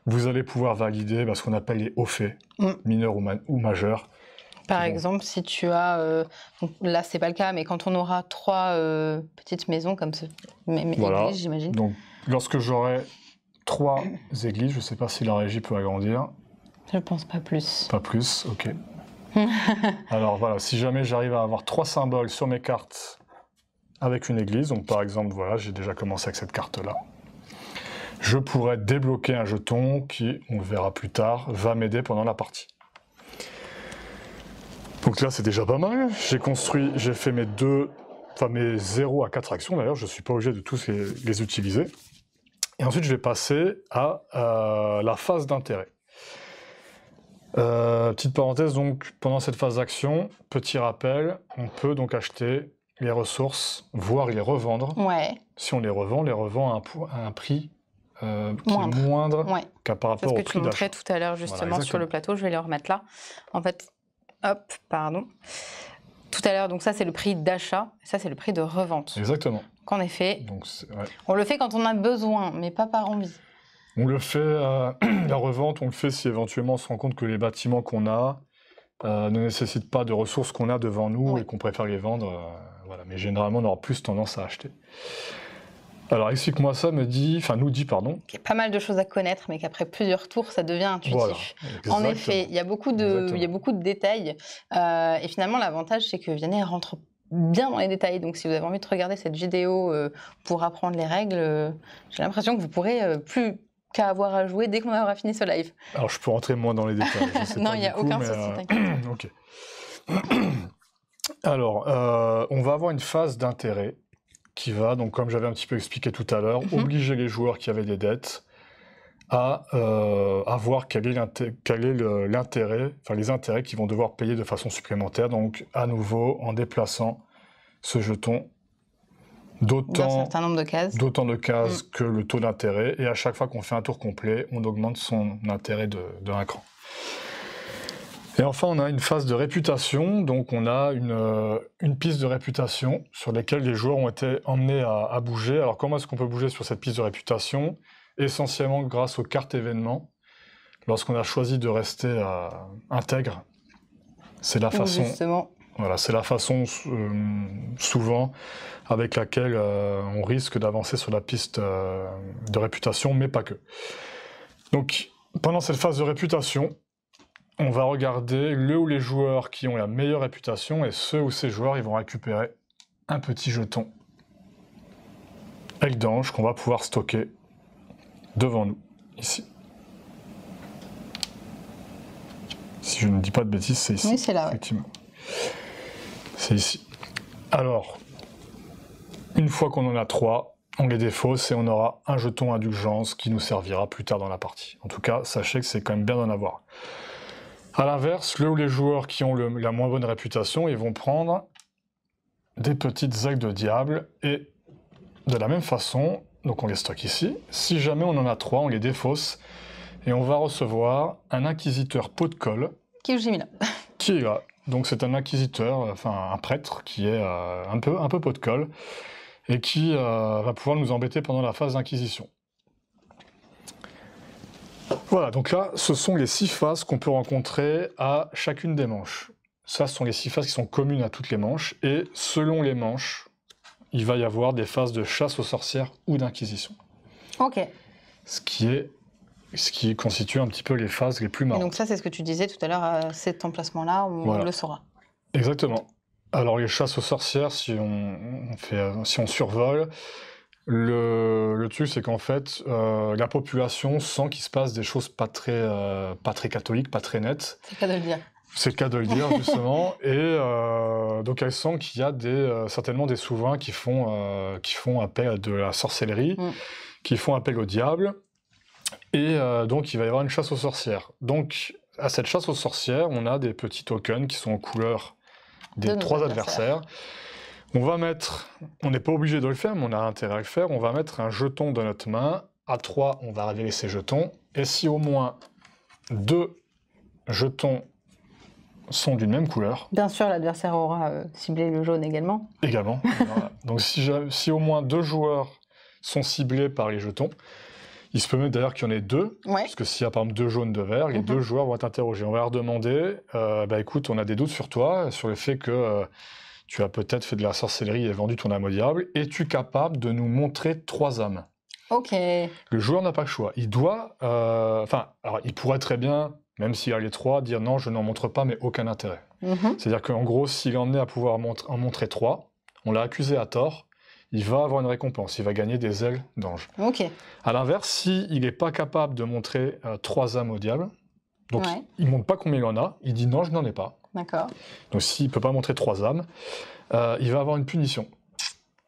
vous allez pouvoir valider bah, ce qu'on appelle les hauts faits, e, mm. mineurs ou majeurs, par exemple, si tu as, euh, là c'est pas le cas, mais quand on aura trois euh, petites maisons comme ce, mais églises, j'imagine. Donc, lorsque j'aurai trois églises, je sais pas si la régie peut agrandir. Je pense pas plus. Pas plus, ok. Alors voilà, si jamais j'arrive à avoir trois symboles sur mes cartes avec une église, donc par exemple, voilà, j'ai déjà commencé avec cette carte-là je pourrais débloquer un jeton qui, on verra plus tard, va m'aider pendant la partie. Donc là, c'est déjà pas mal. J'ai construit, j'ai fait mes deux, enfin mes 0 à 4 actions d'ailleurs, je ne suis pas obligé de tous les, utiliser. Et ensuite, je vais passer à la phase d'intérêt. Euh, petite parenthèse, donc pendant cette phase d'action, petit rappel, on peut donc acheter les ressources, voire les revendre. Ouais. Si on les revend, on les revend à un, un prix euh, moindre, qu'à par rapport au prix d'achat. que tu montrais tout à l'heure justement sur le plateau, je vais les remettre là. En fait, Hop, pardon. Tout à l'heure, donc ça c'est le prix d'achat, ça c'est le prix de revente. Exactement. Qu'en effet, donc, on le fait quand on a besoin, mais pas par envie. On le fait, euh, la revente, on le fait si éventuellement on se rend compte que les bâtiments qu'on a euh, ne nécessitent pas de ressources qu'on a devant nous et qu'on préfère les vendre. Euh, voilà. Mais généralement, on aura plus tendance à acheter. Alors explique-moi ça, me dit, enfin nous dit, pardon. Il y a pas mal de choses à connaître, mais qu'après plusieurs tours, ça devient intuitif. en effet, il y a beaucoup de, il a beaucoup de détails. Euh, et finalement, l'avantage, c'est que Vianney rentre bien dans les détails. Donc si vous avez envie de regarder cette vidéo euh, pour apprendre les règles, euh, j'ai l'impression que vous pourrez plus qu'à avoir à jouer dès qu'on aura fini ce live. Alors je peux rentrer moins dans les détails. non, il n'y a aucun souci, ok. Alors, on va avoir une phase d'intérêt qui va, donc comme j'avais un petit peu expliqué tout à l'heure, mhm. obliger les joueurs qui avaient des dettes à, euh, voir quel est l'intérêt, enfin les intérêts qu'ils vont devoir payer de façon supplémentaire, donc à nouveau en déplaçant ce jeton d'autant de cases, mm. que le taux d'intérêt, et à chaque fois qu'on fait un tour complet, on augmente son intérêt de, de un cran. Et enfin, on a une phase de réputation, donc on a une, euh, une piste de réputation sur laquelle les joueurs ont été emmenés à, bouger. Alors comment est-ce qu'on peut bouger sur cette piste de réputation Essentiellement grâce aux cartes événements, lorsqu'on a choisi de rester euh, intègre. C'est la façon... Voilà, c'est la façon euh, souvent avec laquelle on risque d'avancer sur la piste de réputation, mais pas que. Donc pendant cette phase de réputation, on va regarder le ou les joueurs qui ont la meilleure réputation et ceux ou ces joueurs ils vont récupérer un petit jeton Eldange qu'on va pouvoir stocker devant nous, ici. Si je ne dis pas de bêtises, c'est ici. Oui, c'est là. C'est ici. Alors, une fois qu'on en a trois, on les défausse et on aura un jeton indulgence qui nous servira plus tard dans la partie. En tout cas, sachez que c'est quand même bien d'en avoir. A l'inverse, le ou les joueurs qui ont la moins bonne réputation, ils vont prendre des petites actes de diable et de la même façon, donc on les stocke ici, si jamais on en a trois, on les défausse et on va recevoir un inquisiteur pot de colle. Qui est j'ai là. Qui est là. Donc c'est un inquisiteur, enfin un prêtre qui est euh, un, peu, un peu pot de colle et qui euh, va pouvoir nous embêter pendant la phase d'inquisition. Voilà, donc là, ce sont les six phases qu'on peut rencontrer à chacune des manches. Ça, ce sont les six phases qui sont communes à toutes les manches, et selon les manches, il va y avoir des phases de chasse aux sorcières ou d'inquisition. Ok. Ce qui est ce qui constitue un petit peu les phases les plus marrantes. donc ça, c'est ce que tu disais tout à l'heure, à euh, cet emplacement-là, on, le saura. Exactement. Alors les chasses aux sorcières, si on, fait, euh, si on survole, le, truc, c'est qu'en fait, euh, la population sent qu'il se passe des choses pas très, euh, pas très catholiques, pas très nettes. C'est le cas de le dire. C'est le cas de le dire, justement. Et euh, donc, elle sent qu'il y a des, certainement des souverains qui font, qui font appel à de la sorcellerie, mm. qui font appel au diable. Et donc, il va y avoir une chasse aux sorcières. Donc, à cette chasse aux sorcières, on a des petits tokens qui sont en couleur des trois adversaires on va mettre, on n'est pas obligé de le faire, mais on a intérêt à le faire, on va mettre un jeton dans notre main. À 3, on va révéler ces jetons. Et si au moins deux jetons sont d'une même couleur. Bien sûr, l'adversaire aura euh, ciblé le jaune également. Également. Donc si, au moins deux joueurs sont ciblés par les jetons, il se peut d'ailleurs qu'il y en ait deux, parce que s'il y a par exemple deux jaunes, deux verts, les mhm. deux joueurs vont être interrogés. On va leur demander, euh, bah écoute, on a des doutes sur toi, sur le fait que... Euh, tu as peut-être fait de la sorcellerie et vendu ton âme au diable, es-tu capable de nous montrer trois âmes Ok. Le joueur n'a pas le choix. Il doit, euh, enfin, il pourrait très bien, même s'il a les trois, dire non, je n'en montre pas, mais aucun intérêt. Mhm. C'est-à-dire qu'en gros, s'il en est à pouvoir en montrer trois, on l'a accusé à tort, il va avoir une récompense, il va gagner des ailes d'ange. Ok. À l'inverse, s'il n'est pas capable de montrer euh, trois âmes au diable, donc il ne montre pas combien il en a, il dit non, je n'en ai pas. D'accord. Donc s'il ne peut pas montrer trois âmes, euh, il va avoir une punition.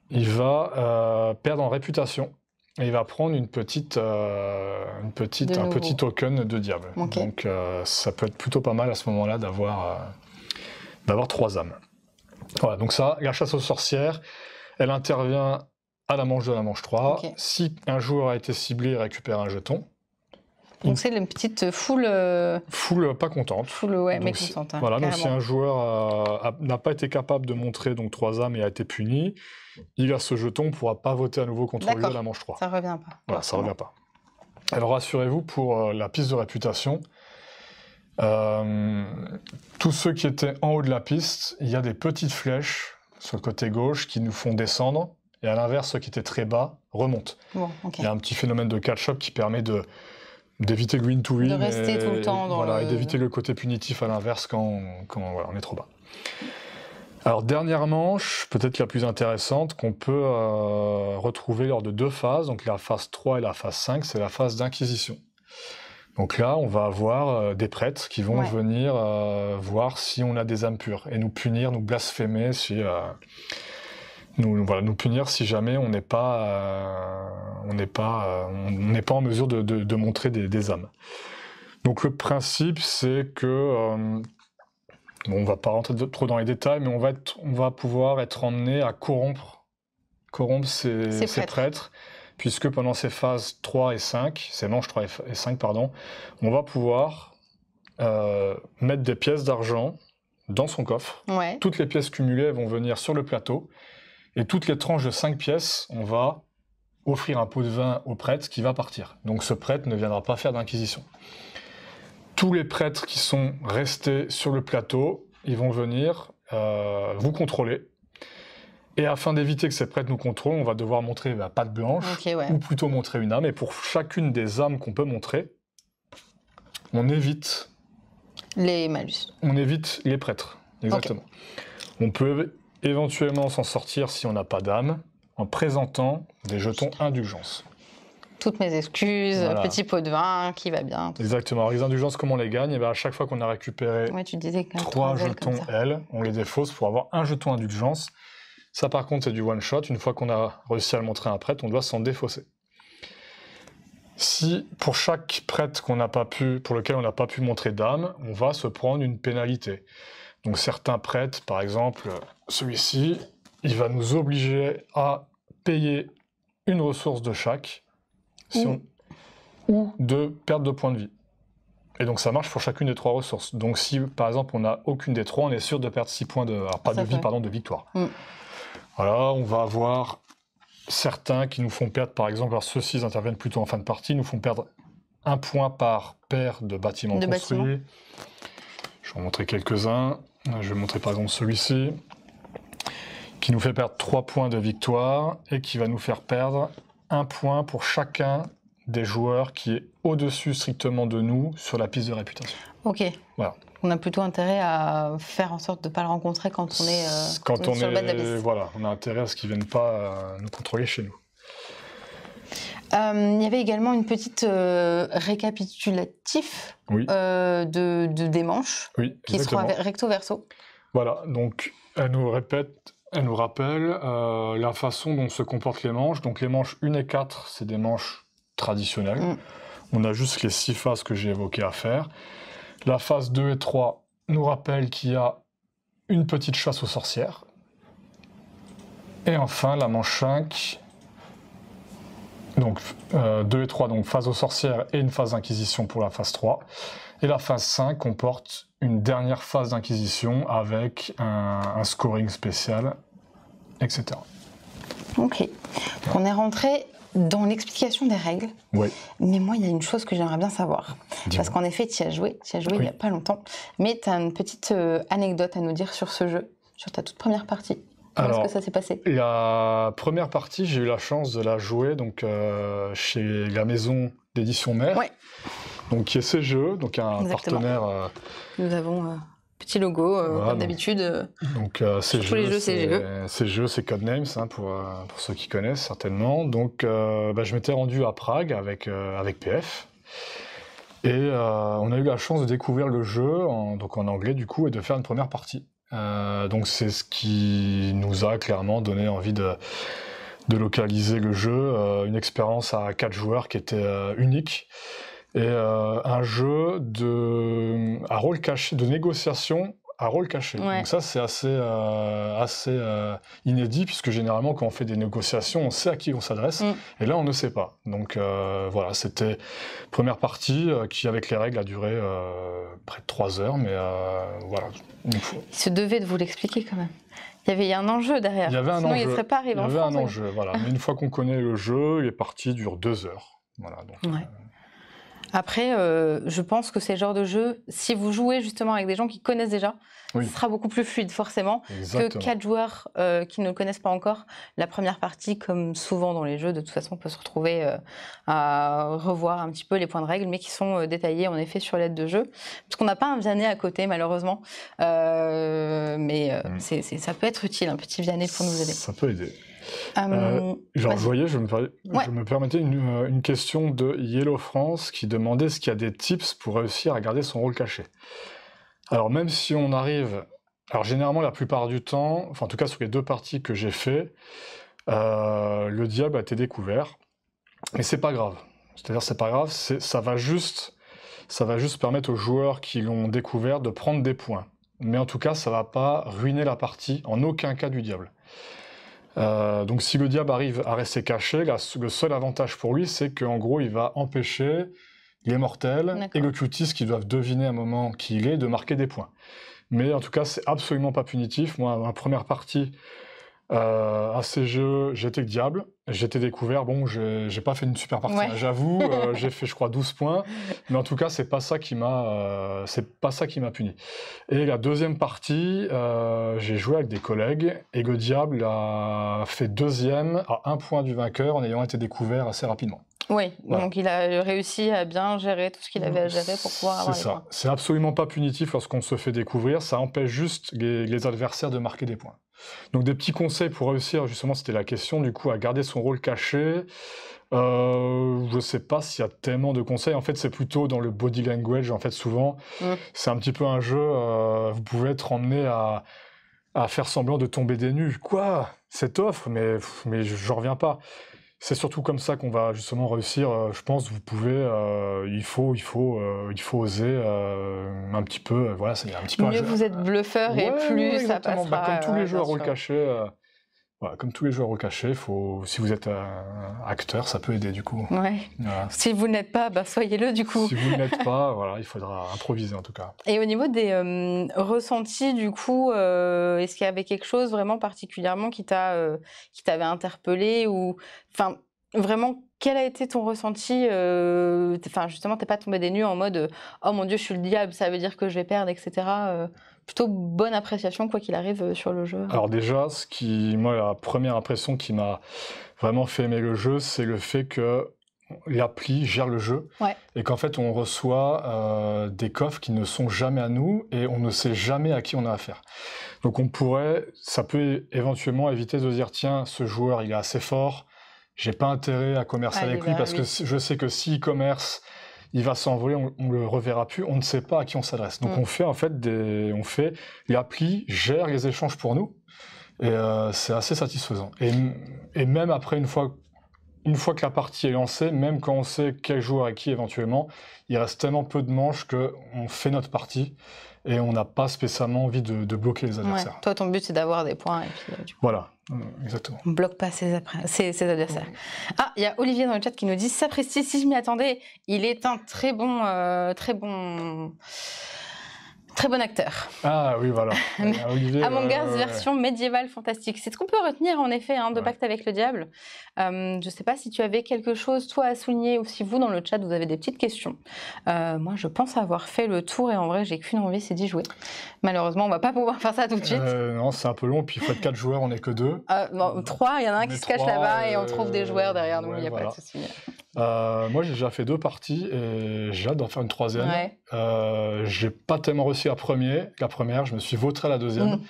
Il va euh, perdre en réputation et il va prendre une petite, euh, une petite, un petit token de diable. Donc ça peut être plutôt pas mal à ce moment-là d'avoir trois âmes. Voilà, donc ça, la chasse aux sorcières, elle intervient à la manche de la manche 3. Si un joueur a été ciblé, il récupère un jeton. Donc c'est une petite foule. Euh, foule pas contente. Foule ouais, mais contente. Hein, voilà, donc si un joueur n'a pas été capable de montrer donc 3 âmes et a été puni, il a ce jeton, ne pourra pas voter à nouveau contre lui à la manche 3. Ça revient pas. Voilà, ça revient pas. Alors rassurez-vous pour euh, la piste de réputation. Euh, tous ceux qui étaient en haut de la piste, il y a des petites flèches sur le côté gauche qui nous font descendre, et à l'inverse, ceux qui étaient très bas remontent. Il y a un petit phénomène de catch-up qui permet de, d'éviter le win to win. et, Voilà, et d'éviter le côté punitif à l'inverse quand, on est trop bas. Alors, dernière manche, peut-être la plus intéressante, qu'on peut euh, retrouver lors de deux phases, donc la phase 3 et la phase 5, c'est la phase d'inquisition. Donc là, on va avoir euh, des prêtres qui vont venir euh, voir si on a des âmes pures et nous punir, nous blasphémer si nous, voilà, nous punir si jamais on n'est pas, euh, on n'est pas, euh, n'est pas en mesure de, de, montrer des, des, âmes. Donc le principe, c'est que euh, bon, on va pas rentrer trop dans les détails, mais on va être, on va pouvoir être emmené à corrompre, corrompre ces, ces, puisque pendant ces phases 3 et 5, ces manches 3 et 5, pardon, on va pouvoir mettre des pièces d'argent dans son coffre. Toutes les pièces cumulées vont venir sur le plateau et toutes les tranches de 5 pièces, on va offrir un pot de vin au prêtre qui va partir. Donc ce prêtre ne viendra pas faire d'inquisition. Tous les prêtres qui sont restés sur le plateau, ils vont venir euh, vous contrôler. Et afin d'éviter que ces prêtres nous contrôlent, on va devoir montrer la bah, patte blanche, ou plutôt montrer une âme. Et pour chacune des âmes qu'on peut montrer, on évite... Les malus. On évite les prêtres, exactement. On peut éventuellement s'en sortir si on n'a pas d'âme, en présentant des jetons indulgence. Toutes mes excuses, petit pot de vin qui va bien. Exactement. les indulgences, comment on les gagne Et eh bien, À chaque fois qu'on a récupéré trois jetons L, on les défausse pour avoir un jeton indulgence. Ça, par contre, c'est du one shot. Une fois qu'on a réussi à le montrer à un prêtre, on doit s'en défausser. Si pour chaque prêtre qu'on n'a pas pu, pour lequel on n'a pas pu montrer d'âme, on va se prendre une pénalité. Donc certains prêtres, par exemple celui-ci, il va nous obliger à payer une ressource de chaque ou, de perte de points de vie. Et donc ça marche pour chacune des trois ressources. Donc si par exemple on n'a aucune des trois, on est sûr de perdre six points de... Ah, pas de vie, pardon, de victoire. Alors mm. Voilà, on va avoir certains qui nous font perdre, par exemple, alors ceux-ci interviennent plutôt en fin de partie, nous font perdre un point par paire de bâtiments de construits. Je vais en montrer quelques-uns. Ah, je vais montrer par exemple celui-ci, qui nous fait perdre 3 points de victoire et qui va nous faire perdre un point pour chacun des joueurs qui est au-dessus strictement de nous sur la piste de réputation. Ok. Voilà. On a plutôt intérêt à faire en sorte de ne pas le rencontrer quand on est, euh, quand, sur le bas de la Voilà, on a intérêt à ce qu'il ne vienne pas euh, nous contrôler chez nous. Euh, il y avait également une petite euh, récapitulatif euh, de, des manches qui seront recto verso. Voilà, donc elle nous répète, elle nous rappelle la façon dont se comportent les manches. Donc les manches 1 et 4, c'est des manches traditionnelles. Mm. On a juste les six phases que j'ai évoquées à faire. La phase 2 et 3 nous rappelle qu'il y a une petite chasse aux sorcières. Et enfin, la manche 5 donc 2 euh, et 3, donc phase aux sorcières et une phase d'inquisition pour la phase 3. Et la phase 5 comporte une dernière phase d'inquisition avec un, scoring spécial, etc. Ok. on est rentré dans l'explication des règles. Oui. Mais moi, il y a une chose que j'aimerais bien savoir. Parce qu'en effet, tu as joué, tu as joué il n'y a pas longtemps. Mais tu as une petite euh, anecdote à nous dire sur ce jeu, sur ta toute première partie. Alors, ce que ça s'est passé La première partie, j'ai eu la chance de la jouer donc euh, chez la maison d'édition Mère, donc qui est CGE, donc un partenaire. Euh, Nous avons un euh, petit logo comme d'habitude. Donc CGE, les jeux CGE. CGE, c'est Codenames hein, pour, pour ceux qui connaissent certainement. Donc bah, je m'étais rendu à Prague avec avec PF. Et on a eu la chance de découvrir le jeu en, donc en anglais du coup et de faire une première partie. Euh, donc c'est ce qui nous a clairement donné envie de, localiser le jeu, euh, une expérience à quatre joueurs qui était euh, unique et un jeu de, à rôle caché de négociation rôle caché. Donc ça, c'est assez, euh, assez euh, inédit, puisque généralement, quand on fait des négociations, on sait à qui on s'adresse, mm. et là, on ne sait pas. Donc euh, voilà, c'était première partie qui, avec les règles, a duré près de trois heures, mais voilà. Il se devait de vous l'expliquer quand même. Il y avait un enjeu derrière. Il y avait un enjeu. il serait pas arrivé y enjeu, voilà. mais une fois qu'on connaît le jeu, les parties durent deux heures. Voilà, donc, après, euh, je pense que ces genres de jeux, si vous jouez justement avec des gens qui connaissent déjà, ce sera beaucoup plus fluide forcément que quatre joueurs euh, qui ne connaissent pas encore. La première partie, comme souvent dans les jeux, de toute façon, on peut se retrouver euh, à revoir un petit peu les points de règle, mais qui sont euh, détaillés en effet sur l'aide de jeu, parce qu'on n'a pas un Vianney à côté malheureusement, euh, mais mm. ça peut être utile un petit Vianney pour nous aider. Ça peut aider. Euh, euh je me, permettais euh, une, question de Yellow France qui demandait ce qu'il y a des tips pour réussir à garder son rôle caché. Alors même si on arrive, alors généralement la plupart du temps, enfin en tout cas sur les deux parties que j'ai fait, euh, le diable a été découvert, mais c'est pas grave. C'est-à-dire c'est pas grave, ça va juste, ça va juste permettre aux joueurs qui l'ont découvert de prendre des points mais en tout cas, ça va pas ruiner la partie en aucun cas du diable. Euh, donc si le diable arrive à rester caché, le seul avantage pour lui, c'est qu'en gros, il va empêcher les mortels et le cutis qui doivent deviner à un moment qui il est, de marquer des points. Mais en tout cas, c'est absolument pas punitif. Moi, ma première partie, euh, à ces jeux, j'étais diable, j'étais découvert. Bon, j'ai pas fait une super partie, hein, j'avoue. Euh, j'ai fait, je crois, 12 points. Mais en tout cas, c'est pas ça qui m'a, euh, c'est pas ça qui m'a puni. Et la deuxième partie, j'ai joué avec des collègues. Et le Diable a fait deuxième à un point du vainqueur en ayant été découvert assez rapidement. Oui, donc il a réussi à bien gérer tout ce qu'il avait à gérer pour pouvoir avoir. C'est ça. C'est absolument pas punitif lorsqu'on se fait découvrir. Ça empêche juste les adversaires de marquer des points. Donc des petits conseils pour réussir, justement, c'était la question, du coup, à garder son rôle caché. Euh, je ne sais pas s'il y a tellement de conseils. En fait, c'est plutôt dans le body language. En fait, souvent, c'est un petit peu un jeu. Euh, vous pouvez être emmené à, faire semblant de tomber des nues. Quoi Cette offre Mais, mais j'en reviens pas c'est surtout comme ça qu'on va justement réussir. Euh, je pense vous pouvez, euh, il faut, il faut, euh, il faut oser euh, un petit peu. Euh, voilà, c'est un petit peu. Mieux vous êtes bluffeur et plus ça bah, passera. pas. comme tous les joueurs, à rôle caché, comme tous les joueurs au cachet, faut, si vous êtes un acteur, ça peut aider du coup. Ouais. Si vous n'êtes pas, bah, soyez-le du coup. Si vous n'êtes pas, voilà, il faudra improviser en tout cas. Et au niveau des euh, ressentis du coup, euh, est-ce qu'il y avait quelque chose vraiment particulièrement qui t'a, euh, qui t'avait interpellé ou, enfin, vraiment quel a été ton ressenti Enfin, justement, t'es pas tombé des nues en mode, oh mon dieu, je suis le diable, ça veut dire que je vais perdre, etc plutôt bonne appréciation, quoi qu'il arrive, euh, sur le jeu Alors déjà, ce qui, moi, la première impression qui m'a vraiment fait aimer le jeu, c'est le fait que l'appli gère le jeu et qu'en fait on reçoit euh, des coffres qui ne sont jamais à nous et on ne sait jamais à qui on a affaire. Donc on pourrait, ça peut éventuellement éviter de dire tiens ce joueur il est assez fort, j'ai pas intérêt à commercer avec lui parce que je sais que s'il commerce il va s'envoler, on, ne le reverra plus, on ne sait pas à qui on s'adresse. Donc mm. on fait en fait des, on fait, l'appli gère les échanges pour nous et euh, c'est assez satisfaisant. Et, même après une fois, une fois que la partie est lancée, même quand on sait quel joueur est qui éventuellement, il reste tellement peu de manches que on fait notre partie et on n'a pas spécialement envie de, bloquer les adversaires. Toi, ton but, c'est d'avoir des points. Et puis, euh, voilà, euh, exactement. On ne bloque pas ses, adversaires. Ah, il y a Olivier dans le chat qui nous dit Sapristi, si je m'y attendais, il est un très bon. Euh, très bon Très bon acteur. Ah oui, voilà. Euh, Among Us, euh, version médiévale fantastique. C'est ce qu'on peut retenir en effet hein, de Pacte avec le Diable. Euh, je ne sais pas si tu avais quelque chose, toi, à souligner ou si vous, dans le chat, vous avez des petites questions. moi, je pense avoir fait le tour et en vrai, j'ai qu'une envie, c'est d'y jouer. Malheureusement, on ne va pas pouvoir faire ça tout de suite. non, c'est un peu long. Puis, il faut être joueurs, on n'est que deux. non, il y en a un qui se cache là-bas et on trouve des joueurs derrière nous, il n'y a pas de souci. Euh, moi, j'ai déjà fait deux parties et j'ai hâte d'en faire une troisième. Euh, j'ai pas tellement réussi la première, la première, je me suis vautré à la deuxième. Mm.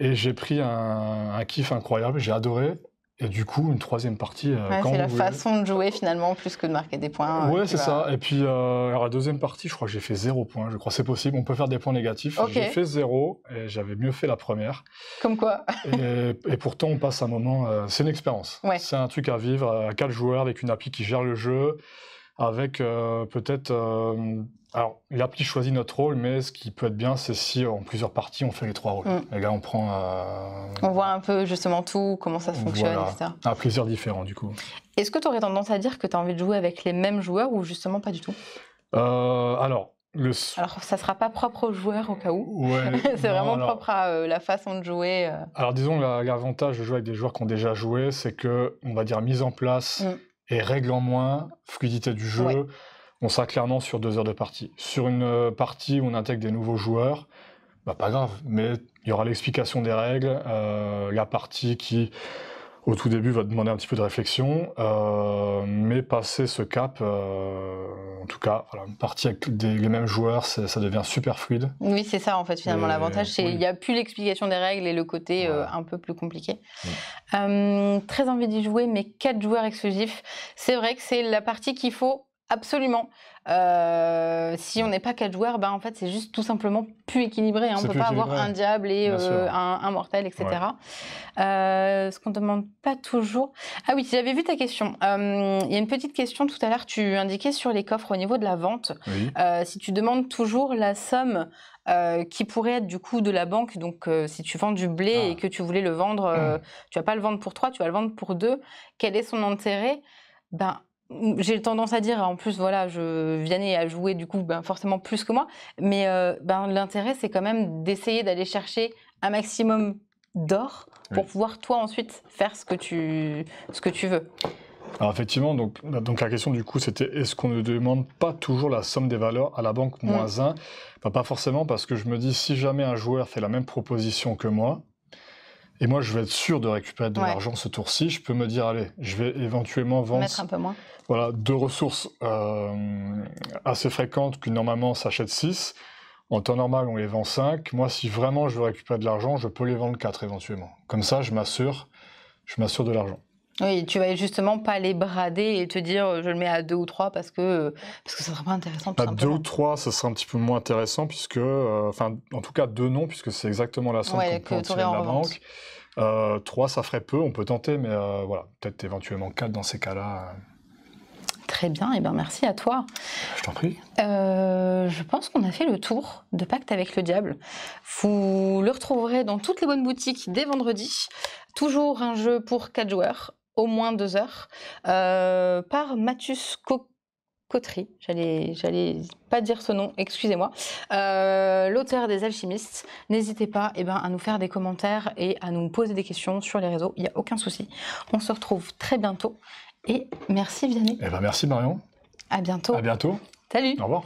Et j'ai pris un, kiff incroyable, j'ai adoré. Et du coup, une troisième partie. Euh, c'est la façon de jouer finalement, plus que de marquer des points. Ouais, euh, c'est ça. Et puis, euh, alors, la deuxième partie, je crois que j'ai fait zéro point. Je crois c'est possible. On peut faire des points négatifs. J'ai fait zéro et j'avais mieux fait la première. Comme quoi. et, pourtant, on passe un moment. Euh, c'est une expérience. Ouais. C'est un truc à vivre euh, à quatre joueurs avec une appli qui gère le jeu, avec peut-être alors, l'appli choisit notre rôle, mais ce qui peut être bien, c'est si en plusieurs parties, on fait les trois rôles. Mm. Et là, on prend. On voit un peu justement tout, comment ça fonctionne, voilà. etc. À plaisir différent, du coup. Est-ce que tu aurais tendance à dire que tu as envie de jouer avec les mêmes joueurs ou justement pas du tout euh, Alors. Le... ça sera pas propre aux joueurs au cas où. c'est vraiment propre à euh, la façon de jouer. Euh. Alors, disons, l'avantage de jouer avec des joueurs qui ont déjà joué, c'est que, on va dire, mise en place mm. et règles en moins, fluidité du jeu on sera clairement sur deux heures de partie. Sur une euh, partie où on intègre des nouveaux joueurs, bah, pas grave, mais il y aura l'explication des règles, euh, la partie qui au tout début va demander un petit peu de réflexion, euh, mais passer ce cap, en tout cas, une partie avec les mêmes joueurs, ça devient super fluide. Oui, c'est ça en fait finalement l'avantage, c'est qu'il n'y a plus l'explication des règles et le côté un peu plus compliqué. très envie d'y jouer, mais quatre joueurs exclusifs, c'est vrai que c'est la partie qu'il faut Absolument. Euh, si on n'est pas quatre joueurs, ben en fait, c'est juste tout simplement plus équilibré. Hein. On ne peut pas avoir un diable et euh, un, mortel, etc. Euh, ce qu'on ne demande pas toujours. Ah oui, j'avais vu ta question. Il y a une petite question tout à l'heure. Tu indiquais sur les coffres au niveau de la vente. si tu demandes toujours la somme qui pourrait être du coup de la banque. Donc, si tu vends du blé et ah. que tu voulais le vendre, tu ne tu vas pas le vendre pour 3, tu vas le vendre pour 2. Quel est son intérêt ben, j'ai tendance à dire, en plus, voilà, je, viens à jouer du coup ben, forcément plus que moi, mais euh, ben, l'intérêt, c'est quand même d'essayer d'aller chercher un maximum d'or pour pouvoir toi ensuite faire ce que tu, ce que tu veux. Alors effectivement, donc, donc la question du coup, c'était est-ce qu'on ne demande pas toujours la somme des valeurs à la banque mm. moins 1 ben, Pas forcément, parce que je me dis, si jamais un joueur fait la même proposition que moi, et moi, je vais être sûr de récupérer de l'argent ce tour-ci. Je peux me dire, allez, je vais éventuellement vendre. Voilà, deux ressources euh, assez fréquentes que normalement s'achètent 6. En temps normal, on les vend 5. Moi, si vraiment je veux récupérer de l'argent, je peux les vendre quatre éventuellement. Comme ça, je m'assure, je m'assure de l'argent. Oui, tu vas justement pas les brader et te dire euh, je le mets à deux ou trois parce que euh, parce que sera pas intéressant. À bah, deux ou trois, ça sera un petit peu moins intéressant puisque, euh, enfin, en tout cas deux non puisque c'est exactement la somme qu'on peut de la banque. Euh, 3, ça ferait peu, on peut tenter, mais voilà, peut-être éventuellement 4 dans ces cas-là. Très bien, et eh bien merci à toi. Je t'en prie. je pense qu'on a fait le tour de Pacte avec le Diable. Vous le retrouverez dans toutes les bonnes boutiques dès vendredi. Toujours un jeu pour 4 joueurs au moins deux heures, euh, par Mathus Cottery, j'allais, j'allais pas dire ce nom, excusez-moi, euh, l'auteur des Alchimistes. N'hésitez pas eh ben, à nous faire des commentaires et à nous poser des questions sur les réseaux, il n'y a aucun souci. On se retrouve très bientôt et merci Vianney. Eh ben, merci Marion. À bientôt. À bientôt. Salut. Au revoir.